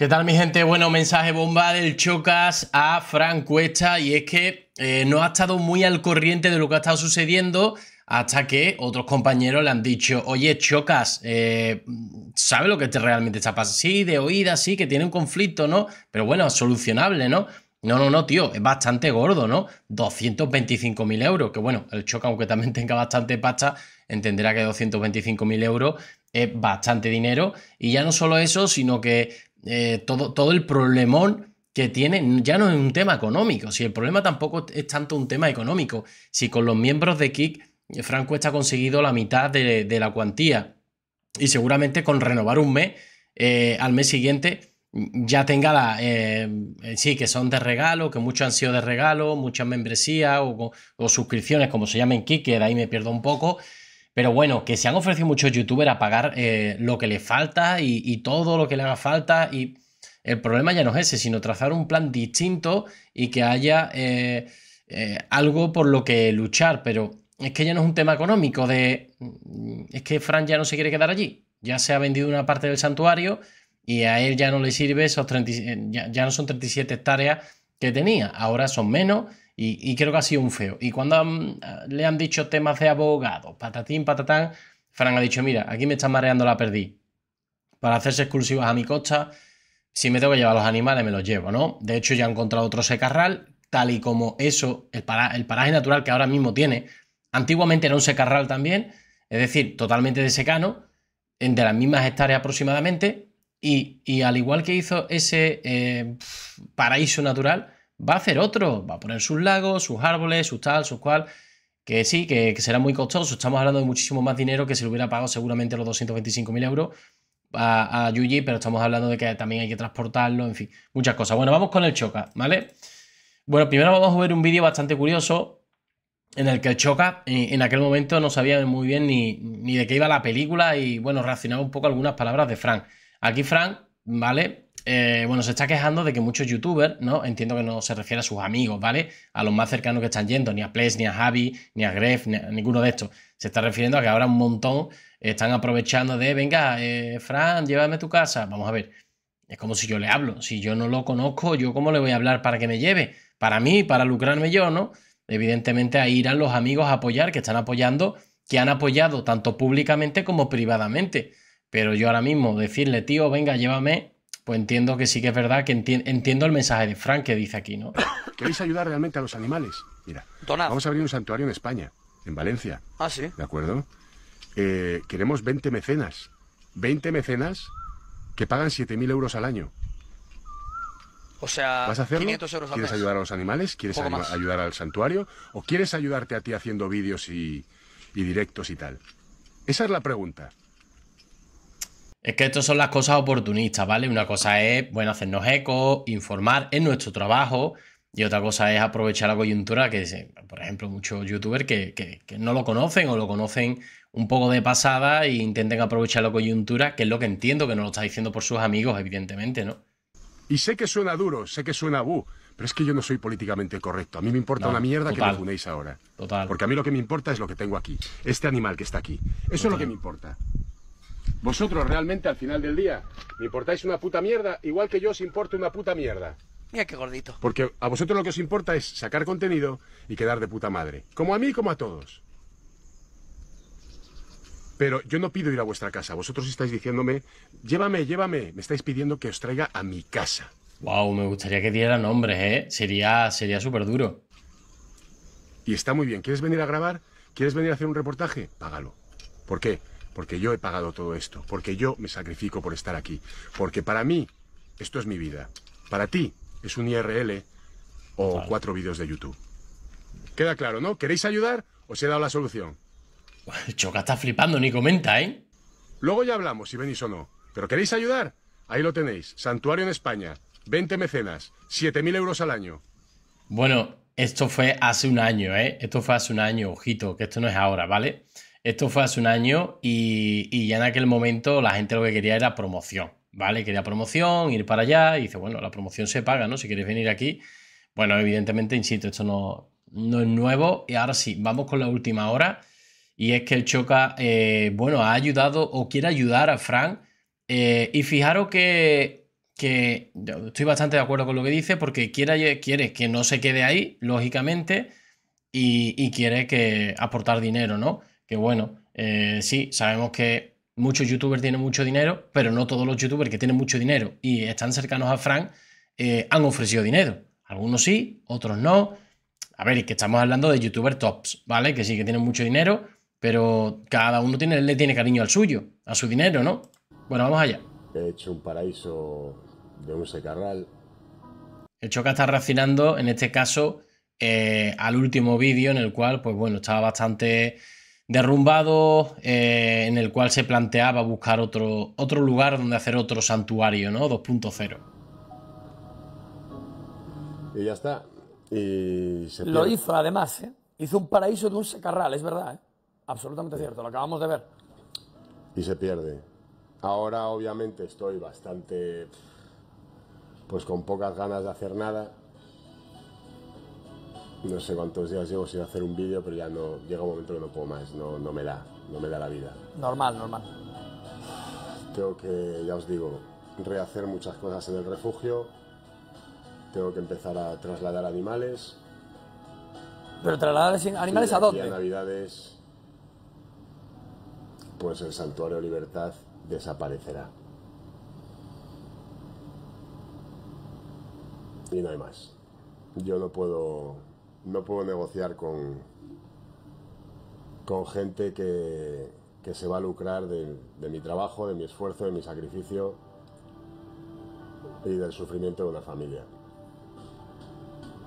¿Qué tal mi gente? Bueno, mensaje bomba del Chocas a Fran Cuesta y es que eh, no ha estado muy al corriente de lo que ha estado sucediendo hasta que otros compañeros le han dicho, oye Chocas, eh, ¿sabe lo que te realmente está pasando? Sí, de oída, sí, que tiene un conflicto, ¿no? Pero bueno, solucionable, ¿no? No, no, no, tío, es bastante gordo, ¿no? 225.000 euros, que bueno, el Chocas, aunque también tenga bastante pasta, entenderá que 225.000 euros es bastante dinero. Y ya no solo eso, sino que eh, todo, todo el problemón que tiene, ya no es un tema económico, si el problema tampoco es tanto un tema económico, si con los miembros de Kik eh, Franco está conseguido la mitad de, la cuantía y seguramente con renovar un mes, eh, al mes siguiente ya tenga la... sí, que son de regalo, que muchos han sido de regalo, muchas membresías o, suscripciones, como se llamen Kik, que ahí me pierdo un poco, pero bueno, que se han ofrecido muchos youtubers a pagar eh, lo que le falta y, todo lo que le haga falta. Y el problema ya no es ese, sino trazar un plan distinto y que haya eh, eh, algo por lo que luchar. Pero es que ya no es un tema económico de... Mm, es que Fran ya no se quiere quedar allí. Ya se ha vendido una parte del santuario y a él ya no le sirve esos ya no son 37 hectáreas que tenía. Ahora son menos y, creo que ha sido un feo. Y cuando eh, le han dicho temas de abogado, patatín, patatán, Fran ha dicho, mira, aquí me están mareando la perdí. Para hacerse exclusivas a mi costa, si me tengo que llevar los animales, me los llevo, ¿no? De hecho, ya he encontrado otro secarral, tal y como eso, el, el paraje natural que ahora mismo tiene, antiguamente era un secarral también, es decir, totalmente de secano, de las mismas hectáreas aproximadamente, y, al igual que hizo ese eh, paraíso natural, va a hacer otro, va a poner sus lagos, sus árboles, sus tal, sus cual, que sí, que, será muy costoso, estamos hablando de muchísimo más dinero que se le hubiera pagado seguramente los 225.000 euros a, Yuji, pero estamos hablando de que también hay que transportarlo, en fin, muchas cosas. Bueno, vamos con el Choca, ¿vale? Bueno, primero vamos a ver un vídeo bastante curioso en el que el Choca eh, en aquel momento no sabía muy bien ni, de qué iba la película y bueno, reaccionaba un poco algunas palabras de Frank. Aquí Frank, ¿vale? Eh, bueno, se está quejando de que muchos youtubers, ¿no? Entiendo que no se refiere a sus amigos, ¿vale? A los más cercanos que están yendo, ni a Ples, ni a Javi, ni a Gref, a ninguno de estos. Se está refiriendo a que ahora un montón están aprovechando de, venga, eh, Fran, llévame a tu casa. Vamos a ver, es como si yo le hablo. Si yo no lo conozco, ¿yo cómo le voy a hablar para que me lleve? Para mí, para lucrarme yo, ¿no? Evidentemente ahí irán los amigos a apoyar, que están apoyando, que han apoyado tanto públicamente como privadamente. Pero yo ahora mismo decirle, tío, venga, llévame, pues entiendo que sí que es verdad, que entiendo el mensaje de Frank que dice aquí, ¿no? ¿Queréis ayudar realmente a los animales? Mira, vamos a abrir un santuario en España, en Valencia. Ah, sí. ¿De acuerdo? Eh, queremos 20 mecenas. 20 mecenas que pagan 7.000 euros al año. O sea, ¿Quieres ayudar a los animales? ¿Quieres ayudar al santuario? ¿O quieres ayudarte a ti haciendo vídeos y directos y tal? Esa es la pregunta. Es que estas son las cosas oportunistas, ¿vale? Una cosa es, bueno, hacernos eco, informar en nuestro trabajo, y otra cosa es aprovechar la coyuntura que, por ejemplo, muchos youtubers que, no lo conocen o lo conocen un poco de pasada e intenten aprovechar la coyuntura, que es lo que entiendo que no lo está diciendo por sus amigos, evidentemente, ¿no? Y sé que suena duro, sé que suena bu, pero es que yo no soy políticamente correcto. A mí me importa una mierda que me funéis ahora. Total. Porque a mí lo que me importa es lo que tengo aquí. Este animal que está aquí. Eso es lo que me importa. Vosotros realmente al final del día me importáis una puta mierda, igual que yo os importo una puta mierda. Mira qué gordito. Porque a vosotros lo que os importa es sacar contenido y quedar de puta madre. Como a mí, como a todos. Pero yo no pido ir a vuestra casa. Vosotros estáis diciéndome, llévame, llévame. Me estáis pidiendo que os traiga a mi casa. Wow, me gustaría que diera nombre ¿eh? Sería sería súper duro. Y está muy bien. ¿Quieres venir a grabar? ¿Quieres venir a hacer un reportaje? Págalo. ¿Por qué? porque yo he pagado todo esto, porque yo me sacrifico por estar aquí, porque para mí esto es mi vida, para ti es un IRL o cuatro vídeos de YouTube. Queda claro, ¿no? ¿Queréis ayudar? o Os he dado la solución. Choca está flipando, ni comenta, ¿eh? Luego ya hablamos si venís o no. ¿Pero queréis ayudar? Ahí lo tenéis. Santuario en España. 20 mecenas. 7.000 euros al año. Bueno, esto fue hace un año, ¿eh? Esto fue hace un año, ojito, que esto no es ahora, ¿vale? Esto fue hace un año y, ya en aquel momento la gente lo que quería era promoción, ¿vale? Quería promoción, ir para allá y dice, bueno, la promoción se paga, ¿no? Si quieres venir aquí, bueno, evidentemente, insisto, esto no, es nuevo y ahora sí, vamos con la última hora y es que el Choca, eh, bueno, ha ayudado o quiere ayudar a Frank eh, y fijaros que, estoy bastante de acuerdo con lo que dice porque quiere, quiere que no se quede ahí, lógicamente, y, y quiere que aportar dinero, ¿no? que bueno, eh, sí, sabemos que muchos youtubers tienen mucho dinero, pero no todos los youtubers que tienen mucho dinero y están cercanos a Frank eh, han ofrecido dinero. Algunos sí, otros no. A ver, es que estamos hablando de youtubers tops, ¿vale? Que sí, que tienen mucho dinero, pero cada uno tiene, le tiene cariño al suyo, a su dinero, ¿no? Bueno, vamos allá. He hecho un paraíso de un secarral. El Choca está reaccionando, en este caso, eh, al último vídeo en el cual, pues bueno, estaba bastante derrumbado eh, en el cual se planteaba buscar otro, otro lugar donde hacer otro santuario, ¿no? 2.0. Y ya está. Y se lo hizo además, ¿eh? Hizo un paraíso de un secarral, es verdad, ¿eh? Absolutamente cierto, lo acabamos de ver. Y se pierde. Ahora obviamente estoy bastante, pues con pocas ganas de hacer nada, no sé cuántos días llevo sin hacer un vídeo, pero ya no llega un momento que no puedo más, no, no me da, no me da la vida. Normal, normal. Tengo que, ya os digo, rehacer muchas cosas en el refugio, tengo que empezar a trasladar animales. ¿Pero trasladar animales a dónde? A Navidades, pues el Santuario Libertad desaparecerá. Y no hay más. Yo no puedo no puedo negociar con, con gente que, se va a lucrar de, mi trabajo, de mi esfuerzo, de mi sacrificio y del sufrimiento de una familia.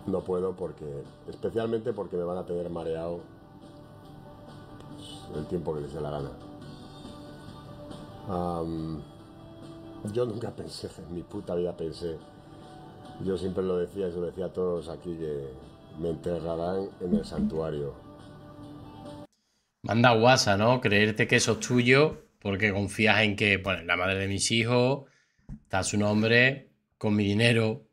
No puedo porque, especialmente porque me van a tener mareado el tiempo que les dé la gana. yo nunca pensé, en mi puta vida pensé, yo siempre lo decía y se lo decía a todos aquí que me enterrarán en el santuario. Manda guasa, ¿no? Creerte que eso es tuyo porque confías en que, bueno, la madre de mis hijos, está su nombre, con mi dinero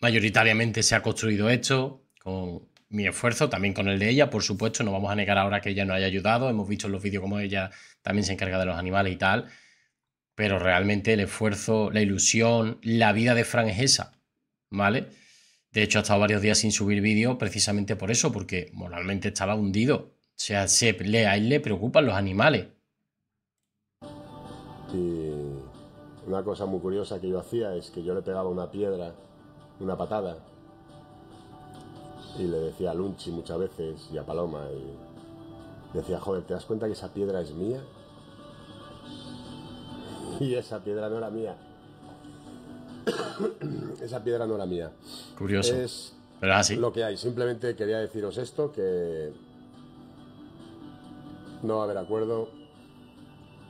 mayoritariamente se ha construido esto, con mi esfuerzo, también con el de ella, por supuesto, no vamos a negar ahora que ella nos haya ayudado, hemos visto en los vídeos cómo ella también se encarga de los animales y tal, pero realmente el esfuerzo, la ilusión, la vida de Fran es esa, ¿vale? De hecho, ha estado varios días sin subir vídeo precisamente por eso, porque moralmente estaba hundido. O sea, se, le, a él le preocupan los animales. Y una cosa muy curiosa que yo hacía es que yo le pegaba una piedra, una patada, y le decía a Lunchi muchas veces y a Paloma, y decía, joder, ¿te das cuenta que esa piedra es mía? Y esa piedra no era mía. Esa piedra no era mía. Curioso. Es Pero así. lo que hay. Simplemente quería deciros esto, que no va a haber acuerdo.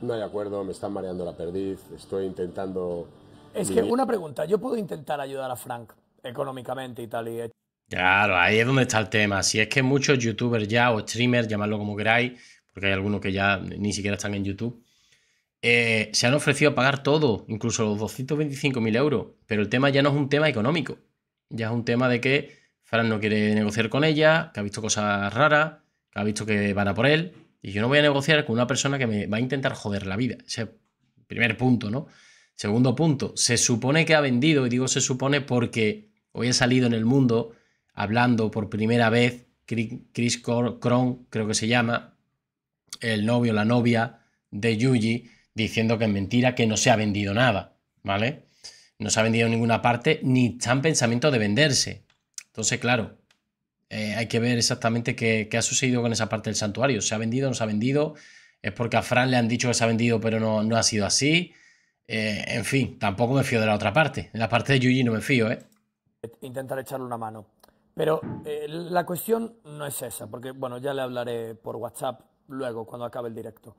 No hay acuerdo, me están mareando la perdiz, estoy intentando... Es que una pregunta, yo puedo intentar ayudar a Frank económicamente y tal. Y... Claro, ahí es donde está el tema. Si es que muchos youtubers ya o streamers, llamarlo como queráis, porque hay algunos que ya ni siquiera están en YouTube, eh, se han ofrecido a pagar todo, incluso los 225.000 euros, pero el tema ya no es un tema económico, ya es un tema de que Fran no quiere negociar con ella, que ha visto cosas raras, que ha visto que van a por él, y yo no voy a negociar con una persona que me va a intentar joder la vida. Ese primer punto, ¿no? Segundo punto, se supone que ha vendido, y digo se supone porque hoy he salido en el mundo hablando por primera vez, Chris Kron, creo que se llama, el novio, la novia de Yuji, diciendo que es mentira, que no se ha vendido nada, ¿vale? No se ha vendido ninguna parte, ni está pensamiento de venderse. Entonces, claro, eh, hay que ver exactamente qué, qué, ha sucedido con esa parte del santuario. ¿Se ha vendido? ¿No se ha vendido? o ¿Es porque a Fran le han dicho que se ha vendido, pero no, no ha sido así? Eh, en fin, tampoco me fío de la otra parte. En la parte de Yuji no me fío, ¿eh? Intentar echarle una mano. Pero eh, la cuestión no es esa, porque bueno, ya le hablaré por WhatsApp luego, cuando acabe el directo.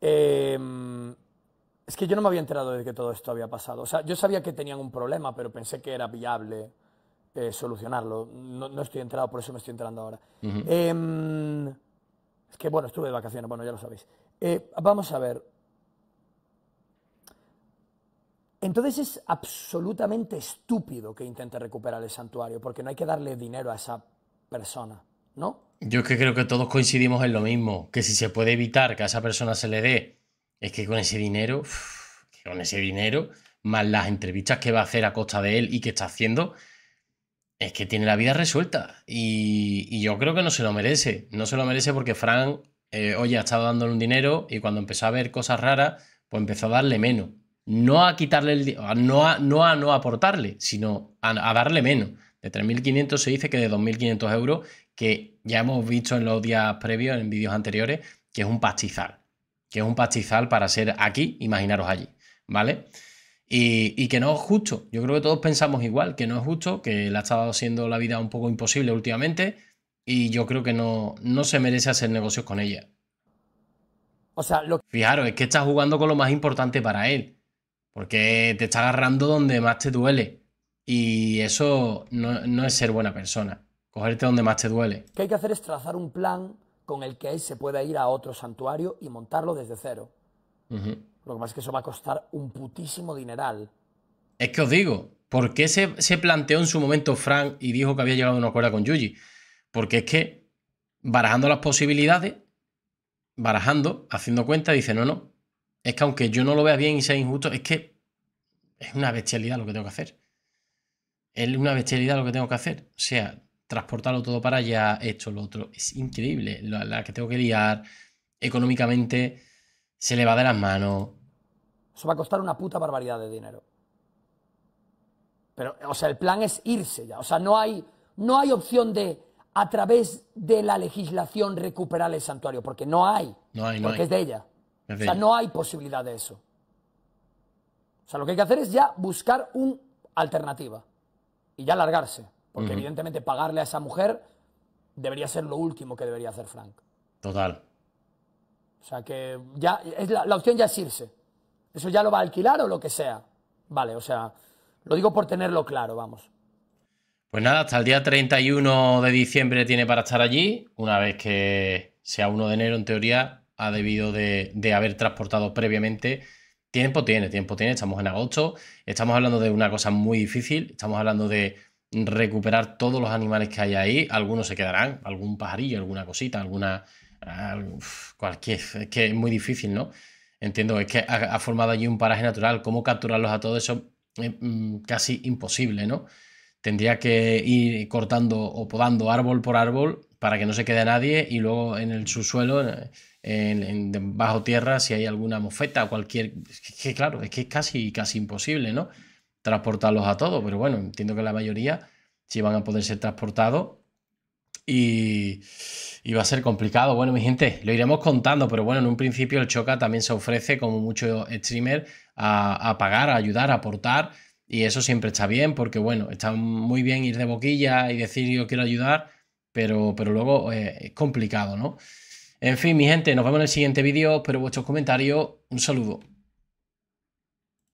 Em, es que yo no me había enterado de que todo esto había pasado. O sea, yo sabía que tenían un problema, pero pensé que era viable eh, solucionarlo. No, estoy enterado, por eso me estoy enterando ahora. Em, es que, bueno, estuve de vacaciones, bueno, ya lo sabéis. Eh, vamos a ver. Entonces es absolutamente estúpido que intente recuperar el santuario, porque no hay que darle dinero a esa persona, ¿no? Yo es que creo que todos coincidimos en lo mismo, que si se puede evitar que a esa persona se le dé, es que con ese dinero, con ese dinero, más las entrevistas que va a hacer a costa de él y que está haciendo, es que tiene la vida resuelta. Y, yo creo que no se lo merece. No se lo merece porque Frank, eh, oye, ha estado dándole un dinero y cuando empezó a ver cosas raras, pues empezó a darle menos. No a quitarle el no no a no aportarle, sino a, a darle menos. De 3.500 se dice que de 2.500 euros que ya hemos visto en los días previos, en vídeos anteriores, que es un pastizal, que es un pastizal para ser aquí, imaginaros allí, ¿vale? Y, que no es justo. Yo creo que todos pensamos igual, que no es justo, que le ha estado haciendo la vida un poco imposible últimamente y yo creo que no, no se merece hacer negocios con ella. O sea, Fijaros, es que está jugando con lo más importante para él, porque te está agarrando donde más te duele y eso no, no es ser buena persona. Cogerte donde más te duele. Lo que hay que hacer es trazar un plan con el que se pueda ir a otro santuario y montarlo desde cero. Lo que pasa es que eso va a costar un putísimo dineral. Es que os digo, ¿por qué se, planteó en su momento Frank y dijo que había llegado a una acuerdo con Yuji? Porque es que, barajando las posibilidades, barajando, haciendo cuenta, dice, no, no, es que aunque yo no lo vea bien y sea injusto, es que es una bestialidad lo que tengo que hacer. Es una bestialidad lo que tengo que hacer. O sea, transportarlo todo para allá, esto, lo otro. Es increíble la, que tengo que liar. Económicamente se le va de las manos. Eso va a costar una puta barbaridad de dinero. Pero, o sea, el plan es irse ya. O sea, no hay, no hay opción de a través de la legislación recuperar el santuario, porque no hay. No hay, Porque es de ella. o sea, no hay posibilidad de eso. O sea, lo que hay que hacer es ya buscar una alternativa y ya largarse. Porque evidentemente pagarle a esa mujer debería ser lo último que debería hacer Frank. Total. O sea que ya es la, opción ya es irse. Eso ya lo va a alquilar o lo que sea. Vale, o sea, lo digo por tenerlo claro, vamos. Pues nada, hasta el día 31 de diciembre tiene para estar allí. Una vez que sea 1 de enero, en teoría, ha debido de, de haber transportado previamente. Tiempo tiene, tiempo tiene. Estamos en agosto. Estamos hablando de una cosa muy difícil. Estamos hablando de recuperar todos los animales que hay ahí. Algunos se quedarán, algún pajarillo, alguna cosita, alguna. cualquier. Es que es muy difícil, ¿no? Entiendo, es que ha, formado allí un paraje natural. ¿Cómo capturarlos a todos? Eso es mm, casi imposible, ¿no? Tendría que ir cortando o podando árbol por árbol para que no se quede nadie y luego en el subsuelo, en, bajo tierra, si hay alguna mofeta o cualquier... Es que, claro, es que es casi, casi imposible, ¿no? transportarlos a todos, pero bueno, entiendo que la mayoría sí van a poder ser transportados y, va a ser complicado. Bueno, mi gente, lo iremos contando, pero bueno, en un principio el Choca también se ofrece, como muchos streamers, a, pagar, a ayudar, a aportar. Y eso siempre está bien, porque bueno, está muy bien ir de boquilla y decir yo quiero ayudar, pero, pero luego eh, es complicado, ¿no? En fin, mi gente, nos vemos en el siguiente vídeo, espero vuestros comentarios. Un saludo.